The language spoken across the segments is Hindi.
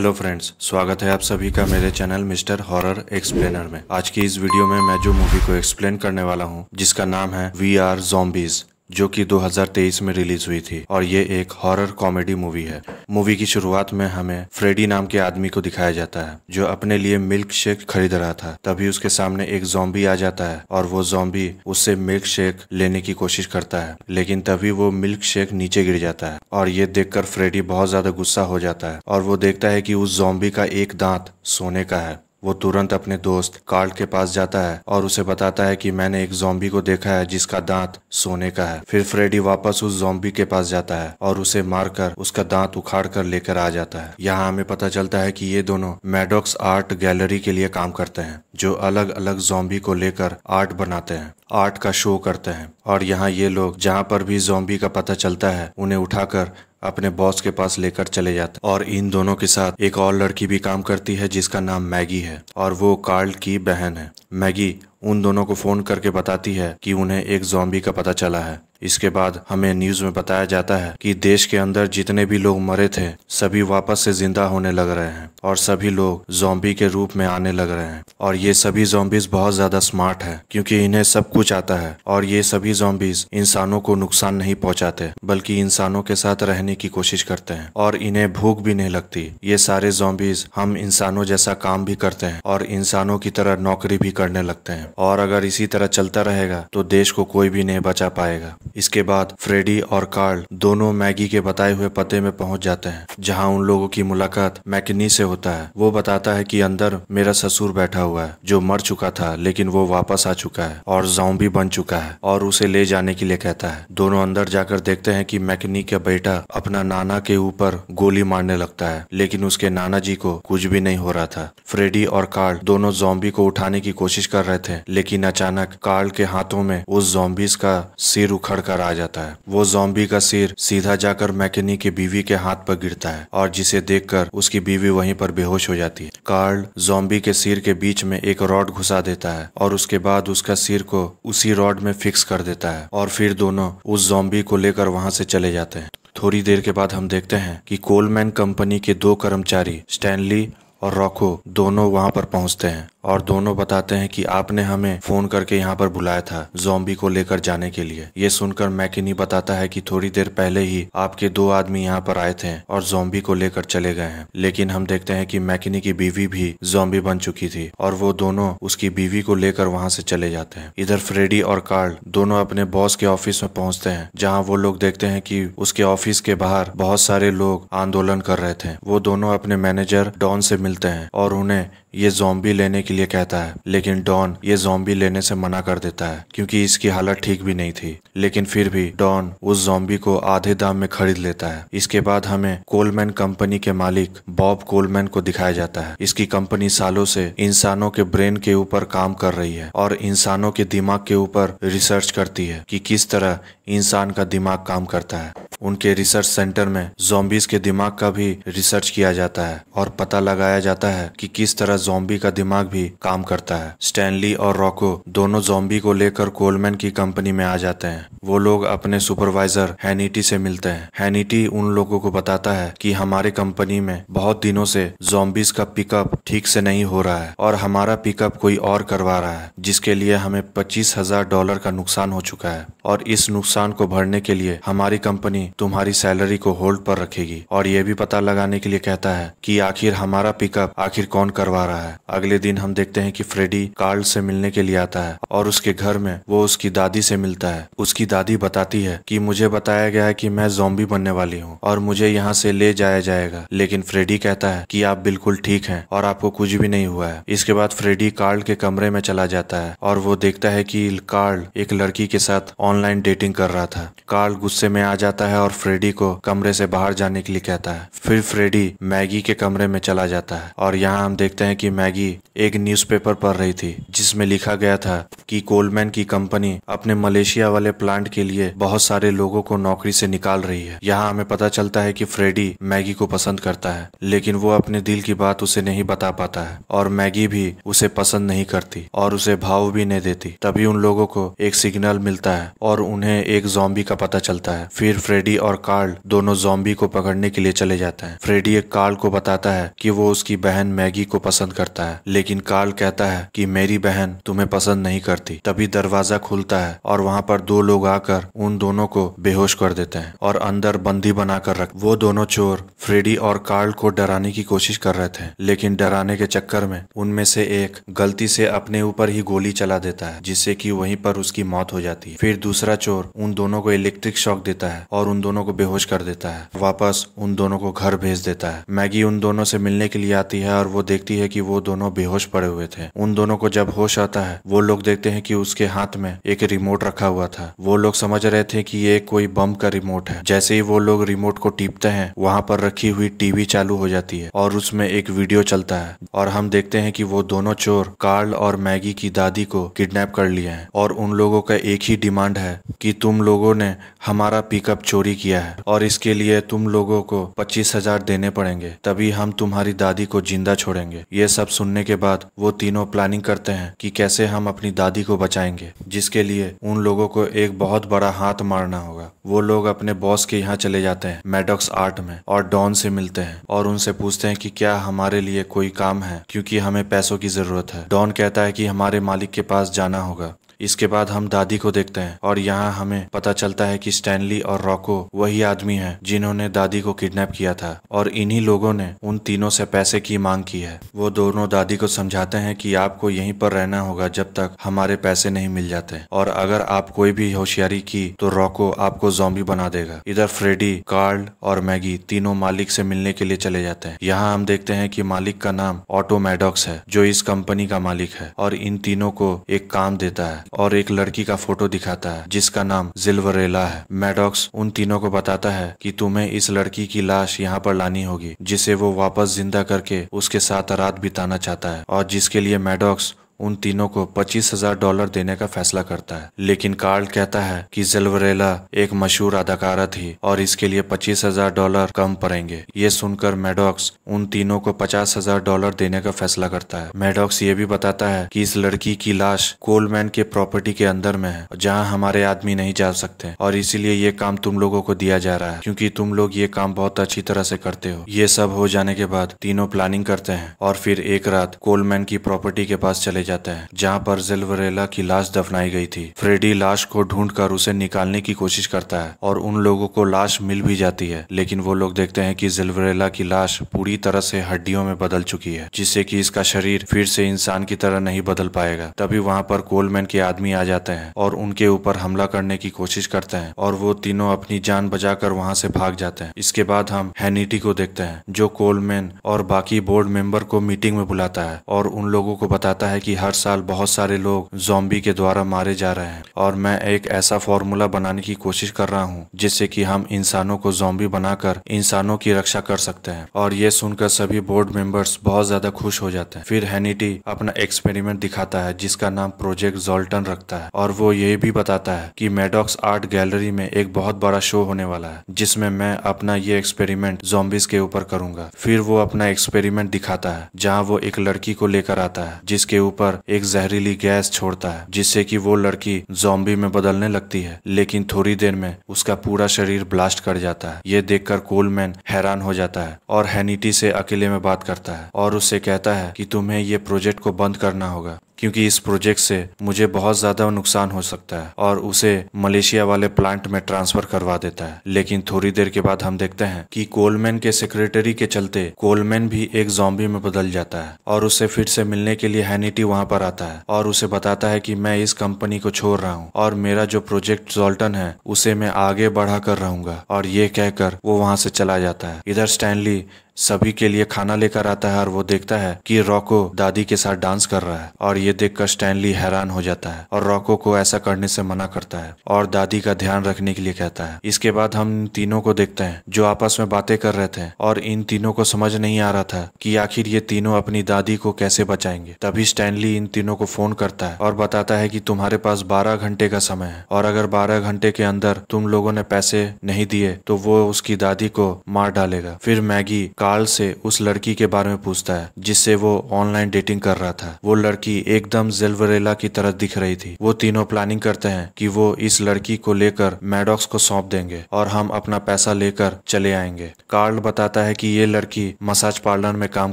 हेलो फ्रेंड्स स्वागत है आप सभी का मेरे चैनल मिस्टर हॉरर एक्सप्लेनर में आज की इस वीडियो में मैं जो मूवी को एक्सप्लेन करने वाला हूँ जिसका नाम है वी आर जोम्बीज जो कि 2023 में रिलीज हुई थी और ये एक हॉरर कॉमेडी मूवी है मूवी की शुरुआत में हमें फ्रेडी नाम के आदमी को दिखाया जाता है जो अपने लिए मिल्क शेक खरीद रहा था तभी उसके सामने एक जोम्बी आ जाता है और वो जोम्बी उससे मिल्क शेक लेने की कोशिश करता है लेकिन तभी वो मिल्क शेक नीचे गिर जाता है और ये देखकर फ्रेडी बहुत ज्यादा गुस्सा हो जाता है और वो देखता है की उस जोम्बी का एक दांत सोने का है वो तुरंत अपने दोस्त कार्ल के पास जाता है और उसे बताता है कि मैंने एक जोम्बी को देखा है जिसका दांत सोने का है फिर फ्रेडी वापस उस जोम्बी के पास जाता है और उसे मारकर उसका दांत उखाड़ कर लेकर आ जाता है यहाँ हमें पता चलता है कि ये दोनों मेडोक्स आर्ट गैलरी के लिए काम करते हैं जो अलग अलग जोम्बी को लेकर आर्ट बनाते हैं आर्ट का शो करते हैं और यहाँ ये लोग जहाँ पर भी जोम्बी का पता चलता है उन्हें उठाकर अपने बॉस के पास लेकर चले जाते और इन दोनों के साथ एक और लड़की भी काम करती है जिसका नाम मैगी है और वो कार्ल की बहन है मैगी उन दोनों को फोन करके बताती है कि उन्हें एक जॉम्बी का पता चला है इसके बाद हमें न्यूज में बताया जाता है कि देश के अंदर जितने भी लोग मरे थे सभी वापस से जिंदा होने लग रहे हैं और सभी लोग जोम्बी के रूप में आने लग रहे हैं और ये सभी जोम्बिस बहुत ज्यादा स्मार्ट है क्योंकि इन्हें सब कुछ आता है और ये सभी जोम्बिस इंसानों को नुकसान नहीं पहुंचाते बल्कि इंसानों के साथ रहने की कोशिश करते हैं और इन्हें भूख भी नहीं लगती ये सारे जोम्बिस हम इंसानों जैसा काम भी करते हैं और इंसानों की तरह नौकरी भी करने लगते हैं और अगर इसी तरह चलता रहेगा तो देश को कोई भी नहीं बचा पाएगा इसके बाद फ्रेडी और कार्ल दोनों मैगी के बताए हुए पते में पहुंच जाते हैं जहां उन लोगों की मुलाकात मैकनी से होता है वो बताता है कि अंदर मेरा ससुर बैठा हुआ है जो मर चुका था लेकिन वो वापस आ चुका है और जोम्बी बन चुका है और उसे ले जाने के लिए कहता है दोनों अंदर जाकर देखते हैं कि मैकनी का बेटा अपना नाना के ऊपर गोली मारने लगता है लेकिन उसके नाना जी को कुछ भी नहीं हो रहा था फ्रेडी और कार्ल दोनों जोम्बी को उठाने की कोशिश कर रहे थे लेकिन अचानक कार्ल के हाथों में उस जोम्बिस का सिर उखड़ कर आ जाता है वो जोम्बी का सिर सीधा जाकर मैकेनी की बीवी के हाथ पर गिरता है और जिसे देखकर उसकी बीवी वहीं पर बेहोश हो जाती है कार्ल जोम्बी के सिर के बीच में एक रॉड घुसा देता है और उसके बाद उसका सिर को उसी रॉड में फिक्स कर देता है और फिर दोनों उस जोम्बी को लेकर वहां से चले जाते हैं थोड़ी देर के बाद हम देखते हैं कि कोलमैन कंपनी के दो कर्मचारी स्टैनली और रॉको दोनों वहां पर पहुँचते हैं और दोनों बताते हैं कि आपने हमें फोन करके यहाँ पर बुलाया था जोम्बी को लेकर जाने के लिए ये सुनकर मैकिनी बताता है कि थोड़ी देर पहले ही आपके दो आदमी यहाँ पर आए थे और जोम्बी को लेकर चले गए हैं लेकिन हम देखते हैं कि मैकिनी की बीवी भी जोम्बी बन चुकी थी और वो दोनों उसकी बीवी को लेकर वहाँ से चले जाते हैं इधर फ्रेडी और कार्ल दोनों अपने बॉस के ऑफिस में पहुँचते हैं जहाँ वो लोग देखते हैं की उसके ऑफिस के बाहर बहुत सारे लोग आंदोलन कर रहे थे वो दोनों अपने मैनेजर डॉन से मिल मिलते हैं और उन्हें ये जोम्बी लेने के लिए कहता है लेकिन डॉन ये जोम्बी लेने से मना कर देता है क्योंकि इसकी हालत ठीक भी नहीं थी लेकिन फिर भी डॉन उस जोम्बी को आधे दाम में खरीद लेता है इसके बाद हमें कोलमैन कंपनी के मालिक बॉब कोलमैन को दिखाया जाता है इसकी कंपनी सालों से इंसानों के ब्रेन के ऊपर काम कर रही है और इंसानों के दिमाग के ऊपर रिसर्च करती है कि किस तरह इंसान का दिमाग काम करता है उनके रिसर्च सेंटर में जोम्बिस के दिमाग का भी रिसर्च किया जाता है और पता लगाया जाता है कि किस तरह जोम्बी का दिमाग भी काम करता है स्टैनली और रॉको दोनों जोम्बी को लेकर कोलमैन की कंपनी में आ जाते हैं वो लोग अपने सुपरवाइजर हैनिटी से मिलते हैं हैनिटी उन लोगों को बताता है कि हमारे कंपनी में बहुत दिनों से जॉम्बिस का पिकअप ठीक से नहीं हो रहा है और हमारा पिकअप कोई और करवा रहा है जिसके लिए हमें पच्चीस हजार डॉलर का नुकसान हो चुका है और इस नुकसान को भरने के लिए हमारी कंपनी तुम्हारी सैलरी को होल्ड पर रखेगी और ये भी पता लगाने के लिए कहता है कि आखिर हमारा पिकअप आखिर कौन करवा रहा है अगले दिन हम देखते हैं कि फ्रेडी कार्ल से मिलने के लिए आता है और उसके घर में वो उसकी दादी से मिलता है उसकी दादी बताती है कि मुझे बताया गया है कि मैं जोम्बी बनने वाली हूँ और मुझे यहाँ से ले जाया जाएगा लेकिन फ्रेडी कहता है की आप बिल्कुल ठीक है और आपको कुछ भी नहीं हुआ है इसके बाद फ्रेडी कार्ल के कमरे में चला जाता है और वो देखता है की कार्ल एक लड़की के साथ ऑनलाइन डेटिंग कर रहा था कार्ल गुस्से में आ जाता है और फ्रेडी को कमरे से बाहर जाने के लिए कहता है फिर फ्रेडी मैगी के कमरे में चला जाता है और यहाँ हम देखते हैं की मैगी एक न्यूज़पेपर पढ़ रही थी जिसमें लिखा गया था कि कोलमैन की कंपनी अपने मलेशिया वाले प्लांट के लिए बहुत सारे लोगों को नौकरी से निकाल रही है यहाँ हमें पता चलता है कि फ्रेडी मैगी को पसंद करता है लेकिन वो अपने दिल की बात उसे नहीं बता पाता है और मैगी भी उसे पसंद नहीं करती और उसे भाव भी नहीं देती तभी उन लोगों को एक सिग्नल मिलता है और उन्हें एक जॉम्बी का पता चलता है फिर फ्रेडी और कार्ल दोनों जॉम्बी को पकड़ने के लिए चले जाते हैं फ्रेडी एक कार्ल को बताता है कि वो उसकी बहन मैगी को पसंद पसंद करता है लेकिन कार्ल कहता है कि मेरी बहन तुम्हें पसंद नहीं करती तभी दरवाजा खुलता है और वहाँ पर दो लोग आकर उन दोनों को बेहोश कर देते हैं और अंदर बंदी बनाकर रख वो दोनों चोर फ्रेडी और कार्ल को डराने की कोशिश कर रहे थे लेकिन डराने के चक्कर में उनमें से एक गलती से अपने ऊपर ही गोली चला देता है जिससे की वहीं पर उसकी मौत हो जाती है फिर दूसरा चोर उन दोनों को इलेक्ट्रिक शॉक देता है और उन दोनों को बेहोश कर देता है वापस उन दोनों को घर भेज देता है मैगी उन दोनों से मिलने के लिए आती है और वो देखती है कि कि वो दोनों बेहोश पड़े हुए थे उन दोनों को जब होश आता है वो लोग देखते हैं कि उसके हाथ में एक रिमोट रखा हुआ था वो लोग समझ रहे थे कि ये कोई बम का रिमोट है जैसे ही वो लोग रिमोट को टीपते हैं वहां पर रखी हुई टीवी चालू हो जाती है और उसमें एक वीडियो चलता है और हम देखते हैं कि वो दोनों चोर कार्ल और मैगी की दादी को किडनैप कर लिए हैं और उन लोगों का एक ही डिमांड है कि तुम लोगों ने हमारा पिकअप चोरी किया है और इसके लिए तुम लोगों को पच्चीस हजार देने पड़ेंगे तभी हम तुम्हारी दादी को जिंदा छोड़ेंगे ये सब सुनने के बाद वो तीनों प्लानिंग करते हैं कि कैसे हम अपनी दादी को बचाएंगे जिसके लिए उन लोगों को एक बहुत बड़ा हाथ मारना होगा वो लोग अपने बॉस के यहाँ चले जाते हैं मेडोक्स आर्ट में और डॉन से मिलते हैं और उनसे पूछते हैं कि क्या हमारे लिए कोई काम है क्योंकि हमें पैसों की जरूरत है डॉन कहता है कि हमारे मालिक के पास जाना होगा इसके बाद हम दादी को देखते हैं और यहाँ हमें पता चलता है कि स्टैनली और रॉको वही आदमी है जिन्होंने दादी को किडनैप किया था और इन्हीं लोगों ने उन तीनों से पैसे की मांग की है वो दोनों दादी को समझाते हैं कि आपको यहीं पर रहना होगा जब तक हमारे पैसे नहीं मिल जाते और अगर आप कोई भी होशियारी की तो रॉको आपको जॉम्बी बना देगा इधर फ्रेडी कार्ल और मैगी तीनों मालिक से मिलने के लिए चले जाते हैं यहाँ हम देखते हैं की मालिक का नाम ऑटो मैडॉक्स है जो इस कंपनी का मालिक है और इन तीनों को एक काम देता है और एक लड़की का फोटो दिखाता है जिसका नाम जिल्वरेला है मैडॉक्स उन तीनों को बताता है कि तुम्हें इस लड़की की लाश यहाँ पर लानी होगी जिसे वो वापस जिंदा करके उसके साथ रात बिताना चाहता है और जिसके लिए मैडॉक्स उन तीनों को पच्चीस हजार डॉलर देने का फैसला करता है लेकिन कार्ल कहता है कि जलवरेला एक मशहूर अदाकारा थी और इसके लिए पच्चीस हजार डॉलर कम पड़ेंगे ये सुनकर मेडॉक्स उन तीनों को पचास हजार डॉलर देने का फैसला करता है मेडॉक्स ये भी बताता है कि इस लड़की की लाश कोलमैन के प्रॉपर्टी के अंदर में है जहाँ हमारे आदमी नहीं जा सकते और इसीलिए ये काम तुम लोगो को दिया जा रहा है क्यूँकी तुम लोग ये काम बहुत अच्छी तरह से करते हो ये सब हो जाने के बाद तीनों प्लानिंग करते हैं और फिर एक रात कोलमैन की प्रॉपर्टी के पास चले जाता है जहाँ पर जिल्वरेला की लाश दफनाई गई थी फ्रेडी लाश को ढूंढ कर उसे निकालने की कोशिश करता है और उन लोगों को लाश मिल भी जाती है लेकिन वो लोग देखते हैं कि जेलवरेला की लाश पूरी तरह से हड्डियों में बदल चुकी है जिससे कि इसका शरीर फिर से इंसान की तरह नहीं बदल पाएगा तभी वहाँ पर कोलमैन के आदमी आ जाते हैं और उनके ऊपर हमला करने की कोशिश करते हैं और वो तीनों अपनी जान बचा कर वहाँ से भाग जाते हैं इसके बाद हम हैनिटी को देखते हैं जो कोलमैन और बाकी बोर्ड मेंबर को मीटिंग में बुलाता है और उन लोगों को बताता है कि हर साल बहुत सारे लोग जोम्बी के द्वारा मारे जा रहे हैं और मैं एक ऐसा फॉर्मूला बनाने की कोशिश कर रहा हूँ जिससे कि हम इंसानों को जोम्बी बनाकर इंसानों की रक्षा कर सकते हैं और ये सुनकर सभी बोर्ड मेंबर्स बहुत ज्यादा खुश हो जाते हैं फिर हैनिटी अपना एक्सपेरिमेंट दिखाता है जिसका नाम प्रोजेक्ट जोल्टन रखता है और वो ये भी बताता है कि मेडॉक्स आर्ट गैलरी में एक बहुत बड़ा शो होने वाला है जिसमें मैं अपना ये एक्सपेरिमेंट जोम्बिस के ऊपर करूंगा फिर वो अपना एक्सपेरिमेंट दिखाता है जहाँ वो एक लड़की को लेकर आता है जिसके ऊपर पर एक जहरीली गैस छोड़ता है जिससे कि वो लड़की जोम्बी में बदलने लगती है लेकिन थोड़ी देर में उसका पूरा शरीर ब्लास्ट कर जाता है ये देखकर कोलमैन हैरान हो जाता है और हैनिटी से अकेले में बात करता है और उससे कहता है कि तुम्हें ये प्रोजेक्ट को बंद करना होगा क्योंकि इस प्रोजेक्ट से मुझे बहुत ज़्यादा नुकसान हो सकता है और उसे मलेशिया वाले प्लांट में ट्रांसफ़र करवा देता है लेकिन थोड़ी देर के बाद हम देखते हैं कि कोलमैन के सेक्रेटरी के चलते कोलमैन भी एक जॉम्बी में बदल जाता है और उसे फिर से मिलने के लिए हैनिटी वहां पर आता है और उसे बताता है कि मैं इस कंपनी को छोड़ रहा हूँ और मेरा जो प्रोजेक्ट जोल्टन है उसे मैं आगे बढ़ा कर रहूंगा और ये कहकर वो वहां से चला जाता है इधर स्टैनली सभी के लिए खाना लेकर आता है और वो देखता है कि रॉको दादी के साथ डांस कर रहा है और ये देखकर स्टैनली हैरान हो जाता है और रॉको को ऐसा करने से मना करता है और दादी का ध्यान रखने के लिए कहता है इसके बाद हम तीनों को देखते हैं जो आपस में बातें कर रहे थे और इन तीनों को समझ नहीं आ रहा था कि आखिर ये तीनों अपनी दादी को कैसे बचाएंगे तभी स्टैनली इन तीनों को फोन करता है और बताता है कि तुम्हारे पास बारह घंटे का समय है और अगर बारह घंटे के अंदर तुम लोगों ने पैसे नहीं दिए तो वो उसकी दादी को मार डालेगा फिर मैगी का कार्ल से उस लड़की के बारे में पूछता है जिससे वो ऑनलाइन डेटिंग कर रहा था वो लड़की एकदम जेलवरेला की तरह दिख रही थी वो तीनों प्लानिंग करते हैं कि वो इस लड़की को लेकर मैडॉक्स को सौंप देंगे और हम अपना पैसा लेकर चले आएंगे कार्ल बताता है कि ये लड़की मसाज पार्लर में काम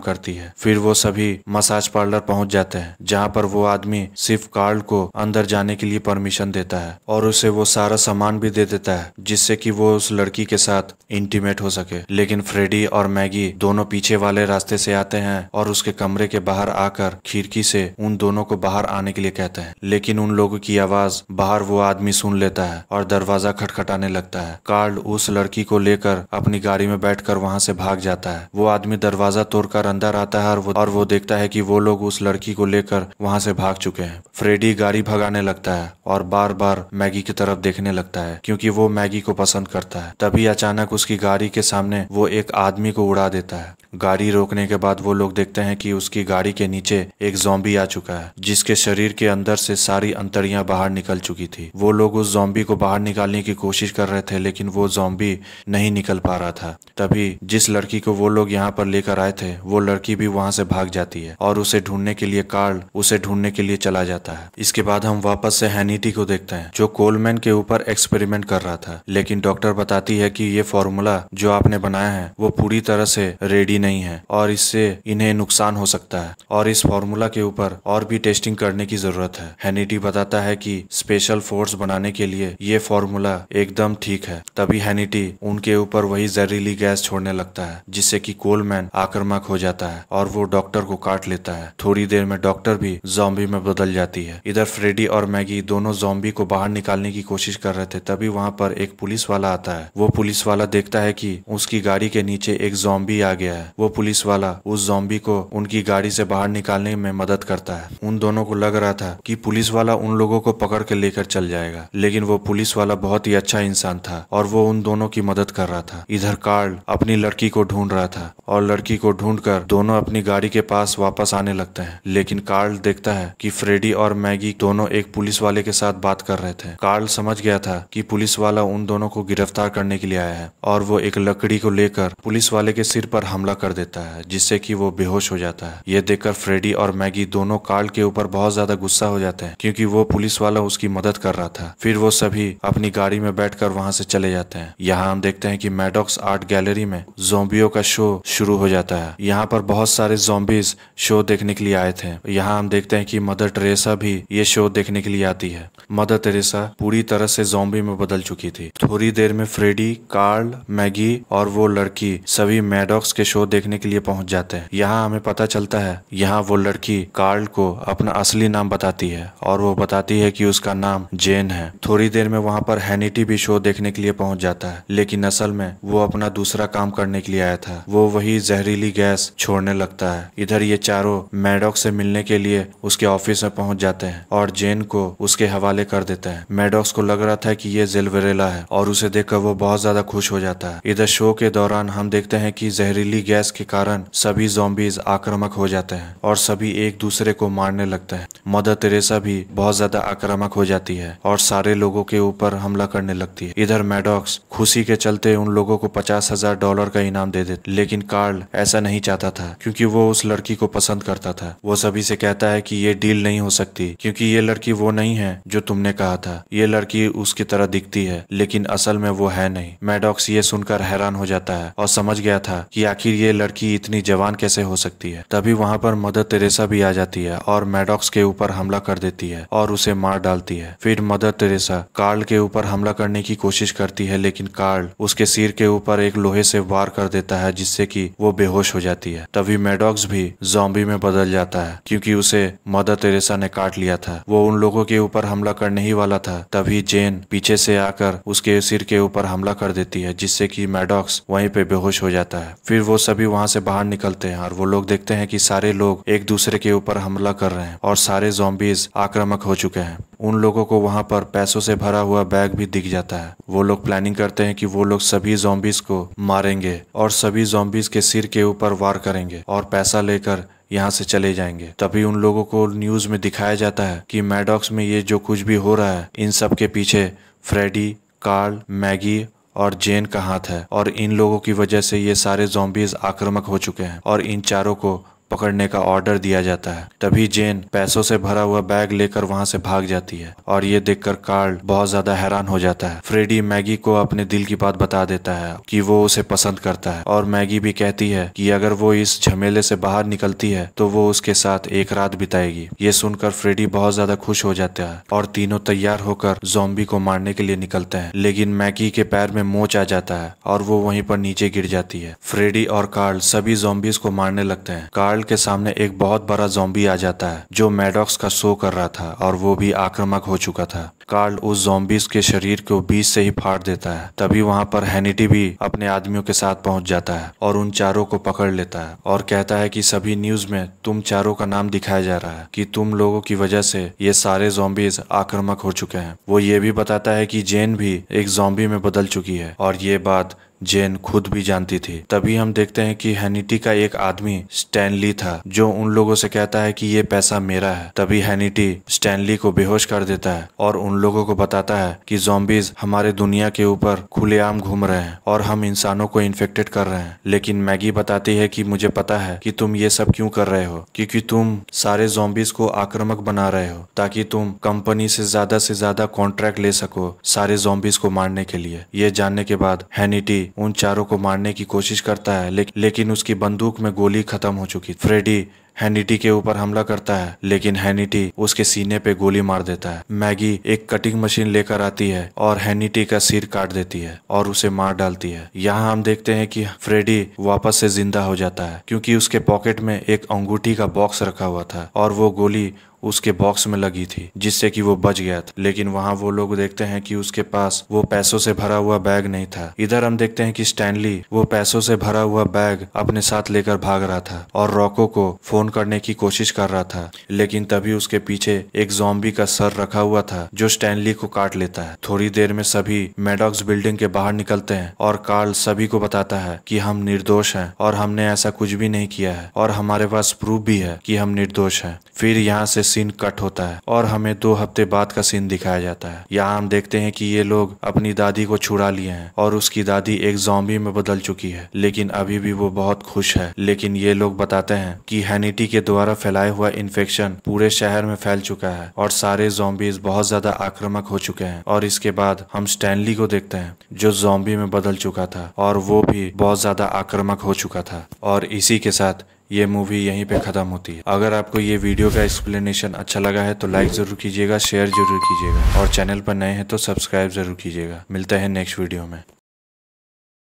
करती है फिर वो सभी मसाज पार्लर पहुंच जाते हैं जहां पर वो आदमी सिर्फ कार्ल को अंदर जाने के लिए परमिशन देता है और उसे वो सारा सामान भी दे देता है जिससे कि वो उस लड़की के साथ इंटीमेट हो सके लेकिन फ्रेडी और मैगी दोनों पीछे वाले रास्ते से आते हैं और उसके कमरे के बाहर आकर खिड़की से उन दोनों को बाहर आने के लिए कहते हैं लेकिन उन लोगों की आवाज बाहर वो आदमी सुन लेता है और दरवाजा खटखटाने लगता है कार्ल उस लड़की को लेकर अपनी गाड़ी में बैठ कर वहां से भाग जाता है वो आदमी दरवाजा तोड़कर अंदर आता है और वो, और वो देखता है की वो लोग उस लड़की को लेकर वहां से भाग चुके हैं फ्रेडी गाड़ी भगाने लगता है और बार बार मैगी की तरफ देखने लगता है क्योंकि वो मैगी को पसंद करता है तभी अचानक उसकी गाड़ी के सामने वो एक आदमी को उड़ा हटा देता है गाड़ी रोकने के बाद वो लोग देखते हैं कि उसकी गाड़ी के नीचे एक जोम्बी आ चुका है जिसके शरीर के अंदर से सारी अंतड़ियां बाहर निकल चुकी थी वो लोग उस जोम्बी को बाहर निकालने की कोशिश कर रहे थे लेकिन वो जोम्बी नहीं निकल पा रहा था तभी जिस लड़की को वो लोग यहाँ पर लेकर आए थे वो लड़की भी वहां से भाग जाती है और उसे ढूंढने के लिए कार्ल उसे ढूंढने के लिए चला जाता है इसके बाद हम वापस से हैनिटी को देखते हैं जो कोलमैन के ऊपर एक्सपेरिमेंट कर रहा था लेकिन डॉक्टर बताती है की ये फॉर्मूला जो आपने बनाया है वो पूरी तरह से से रेडी नहीं है और इससे इन्हें नुकसान हो सकता है और इस फॉर्मूला के ऊपर और भी टेस्टिंग करने की जरूरत है हैनिटी बताता है कि स्पेशल फोर्स बनाने के लिए ये फॉर्मूला एकदम ठीक है तभी हैनिटी उनके ऊपर वही जहरीली गैस छोड़ने लगता है जिससे की कोलमैन आक्रमक हो जाता है और वो डॉक्टर को काट लेता है थोड़ी देर में डॉक्टर भी जॉम्बी में बदल जाती है इधर फ्रेडी और मैगी दोनों जॉम्बी को बाहर निकालने की कोशिश कर रहे थे तभी वहाँ पर एक पुलिस वाला आता है वो पुलिस वाला देखता है कि उसकी गाड़ी के नीचे एक जॉम्बी जॉम्बी आ गया है वो पुलिस वाला उस जॉम्बी को उनकी गाड़ी से बाहर निकालने में मदद करता है उन दोनों को लग रहा था कि पुलिस वाला उन लोगों को पकड़ के लेकर चल जाएगा लेकिन वो पुलिस वाला बहुत ही अच्छा इंसान था और वो उन दोनों की मदद कर रहा था इधर कार्ल अपनी लड़की को ढूंढ रहा था और लड़की को ढूंढ कर दोनों अपनी गाड़ी के पास वापस आने लगते है लेकिन कार्ल देखता है की फ्रेडी और मैगी दोनों एक पुलिस वाले के साथ बात कर रहे थे कार्ल समझ गया था की पुलिस वाला उन दोनों को गिरफ्तार करने के लिए आया है और वो एक लकड़ी को लेकर पुलिस वाले के सिर पर हमला कर देता है जिससे कि वो बेहोश हो जाता है ये देखकर फ्रेडी और मैगी दोनों कार्ल के ऊपर बहुत ज्यादा गुस्सा हो जाते हैं क्योंकि वो पुलिस वाला उसकी मदद कर रहा था फिर वो सभी अपनी गाड़ी में बैठकर वहां से चले जाते हैं यहाँ हम देखते हैं कि मैडॉक्स आर्ट गैलरी में जोम्बियो का शो शुरू हो जाता है यहाँ पर बहुत सारे जोम्बिस शो देखने के लिए आए थे यहाँ हम देखते हैं की मदर टेरेसा भी ये शो देखने के लिए आती है मदर टेरेसा पूरी तरह से जोम्बी में बदल चुकी थी थोड़ी देर में फ्रेडी कार्ल मैगी और वो लड़की सभी मैड मैडॉक्स के शो देखने के लिए पहुंच जाते हैं यहाँ हमें पता चलता है यहाँ वो लड़की कार्ल को अपना असली नाम बताती है और वो बताती है कि उसका नाम जेन है थोड़ी देर में वहाँ पर हैनिटी भी शो देखने के लिए पहुंच जाता है लेकिन असल में वो अपना दूसरा काम करने के लिए आया था वो वही जहरीली गैस छोड़ने लगता है इधर ये चारों मैडॉक से मिलने के लिए उसके ऑफिस में पहुंच जाते हैं और जेन को उसके हवाले कर देते हैं मैडॉक्स को लग रहा था कि ये जेलवेरेला है और उसे देखकर वो बहुत ज्यादा खुश हो जाता है इधर शो के दौरान हम देखते हैं कि जहरीली गैस के कारण सभी जोम्बीज आक्रामक हो जाते हैं और सभी एक दूसरे को मारने लगते हैं मदर तेरेसा भी बहुत ज्यादा आक्रामक हो जाती है और सारे लोगों के ऊपर हमला करने लगती है इधर मेडॉक्स खुशी के चलते उन लोगों को पचास हजार डॉलर का इनाम दे देते लेकिन कार्ल ऐसा नहीं चाहता था क्योंकि वो उस लड़की को पसंद करता था वो सभी से कहता है कि ये डील नहीं हो सकती क्योंकि ये लड़की वो नहीं है जो तुमने कहा था ये लड़की उसकी तरह दिखती है लेकिन असल में वो है नहीं मेडॉक्स ये सुनकर हैरान हो जाता है और समझ गया था कि आखिर ये लड़की इतनी जवान कैसे हो सकती है तभी वहाँ पर मदर तेरेसा भी आ जाती है और मैडॉक्स के ऊपर हमला कर देती है और उसे मार डालती है फिर मदर तेरेसा कार्ल के ऊपर हमला करने की कोशिश करती है लेकिन कार्ल उसके सिर के ऊपर एक लोहे से वार कर देता है जिससे कि वो बेहोश हो जाती है तभी मेडॉक्स भी जॉम्बी में बदल जाता है क्योंकि उसे मदर तेरेसा ने काट लिया था वो उन लोगों के ऊपर हमला करने ही वाला था तभी जेन पीछे से आकर उसके सिर के ऊपर हमला कर देती है जिससे कि मैडॉक्स वहीं पे बेहोश हो जाता है फिर वो सभी वहाँ से बाहर निकलते हैं और वो लोग देखते हैं कि सारे लोग एक दूसरे के ऊपर हमला कर रहे हैं और सारे जोम्बीज आक्रामक हो चुके हैं उन लोगों को वहाँ पर पैसों से भरा हुआ बैग भी दिख जाता है वो लोग प्लानिंग करते हैं कि वो लोग सभी जोम्बिस को मारेंगे और सभी जोम्बीज के सिर के ऊपर वार करेंगे और पैसा लेकर यहाँ से चले जाएंगे तभी उन लोगों को न्यूज में दिखाया जाता है कि मैडॉक्स में ये जो कुछ भी हो रहा है इन सब के पीछे फ्रेडी कार्ल मैगी और जेन का हाथ है और इन लोगों की वजह से ये सारे जोम्बीज आक्रमक हो चुके हैं और इन चारों को पकड़ने का ऑर्डर दिया जाता है तभी जेन पैसों से भरा हुआ बैग लेकर वहां से भाग जाती है और ये देखकर कार्ल बहुत ज्यादा हैरान हो जाता है फ्रेडी मैगी को अपने दिल की बात बता देता है कि वो उसे पसंद करता है और मैगी भी कहती है कि अगर वो इस झमेले से बाहर निकलती है तो वो उसके साथ एक रात बिताएगी ये सुनकर फ्रेडी बहुत ज्यादा खुश हो जाता है और तीनों तैयार होकर जोम्बी को मारने के लिए निकलते हैं लेकिन मैगी के पैर में मोच आ जाता है और वो वहीं पर नीचे गिर जाती है फ्रेडी और कार्ल सभी जोम्बीज को मारने लगते हैं कार्ल कार्ल के सामने एक बहुत बड़ा जोम्बी आ जाता है जो मैडॉक्स का शो कर रहा था और वो भी आक्रामक हो चुका था कार्ल उस जोम्बिस के शरीर को बीच से ही फाड़ देता है तभी वहाँ पर हैनिटी भी अपने आदमियों के साथ पहुंच जाता है और उन चारों को पकड़ लेता है और कहता है कि सभी न्यूज में तुम चारों का नाम दिखाया जा रहा है कि तुम लोगों की वजह से ये सारे जोम्बिस आक्रामक हो चुके हैं वो ये भी बताता है कि जेन भी एक जोम्बी में बदल चुकी है और ये बात जेन खुद भी जानती थी तभी हम देखते हैं कि हैनिटी का एक आदमी स्टैनली था जो उन लोगों से कहता है कि ये पैसा मेरा है तभी हैनिटी स्टैनली को बेहोश कर देता है और उन लोगों को बताता है कि जोम्बिज हमारे दुनिया के ऊपर खुलेआम घूम रहे हैं और हम इंसानों को इन्फेक्टेड कर रहे हैं लेकिन मैगी बताती है की मुझे पता है की तुम ये सब क्यूँ कर रहे हो क्यूँकी तुम सारे जोम्बिस को आक्रमक बना रहे हो ताकि तुम कंपनी से ज्यादा से ज्यादा कॉन्ट्रैक्ट ले सको सारे जोम्बिस को मारने के लिए ये जानने के बाद हैनिटी उन चारों को मारने की कोशिश करता है ले, लेकिन उसकी बंदूक में गोली खत्म हो चुकी फ्रेडी हैनिटी के ऊपर हमला करता है लेकिन हैनिटी उसके सीने पे गोली मार देता है मैगी एक कटिंग मशीन लेकर आती है और हैनिटी का सिर काट देती है और उसे मार डालती है यहाँ हम देखते हैं कि फ्रेडी वापस से जिंदा हो जाता है क्योंकि उसके पॉकेट में एक अंगूठी का बॉक्स रखा हुआ था और वो गोली उसके बॉक्स में लगी थी जिससे कि वो बच गया था लेकिन वहाँ वो लोग देखते हैं कि उसके पास वो पैसों से भरा हुआ बैग नहीं था इधर हम देखते हैं कि स्टैनली वो पैसों से भरा हुआ बैग अपने साथ लेकर भाग रहा था और रॉको को फोन करने की कोशिश कर रहा था लेकिन तभी उसके पीछे एक जोम्बी का सर रखा हुआ था जो स्टैनली को काट लेता है थोड़ी देर में सभी मेडॉक्स बिल्डिंग के बाहर निकलते हैं और कार्ल सभी को बताता है की हम निर्दोष है और हमने ऐसा कुछ भी नहीं किया है और हमारे पास प्रूफ भी है की हम निर्दोष है फिर यहाँ से सीन कट होता है और हमें दो हफ्ते बाद का सीन दिखाया जाता है यहाँ हम देखते हैं कि ये लोग अपनी दादी को छुड़ा लिए हैं और उसकी दादी एक जॉम्बी में बदल चुकी है लेकिन अभी भी वो बहुत खुश है लेकिन ये लोग बताते हैं कि हैनिटी के द्वारा फैलाया हुआ इन्फेक्शन पूरे शहर में फैल चुका है और सारे जॉम्बीज बहुत ज्यादा आक्रामक हो चुके हैं और इसके बाद हम स्टैनली को देखते हैं जो जॉम्बी में बदल चुका था और वो भी बहुत ज्यादा आक्रामक हो चुका था और इसी के साथ ये मूवी यहीं पे ख़त्म होती है अगर आपको ये वीडियो का एक्सप्लेनेशन अच्छा लगा है तो लाइक ज़रूर कीजिएगा शेयर ज़रूर कीजिएगा और चैनल पर नए हैं तो सब्सक्राइब ज़रूर कीजिएगा मिलते हैं नेक्स्ट वीडियो में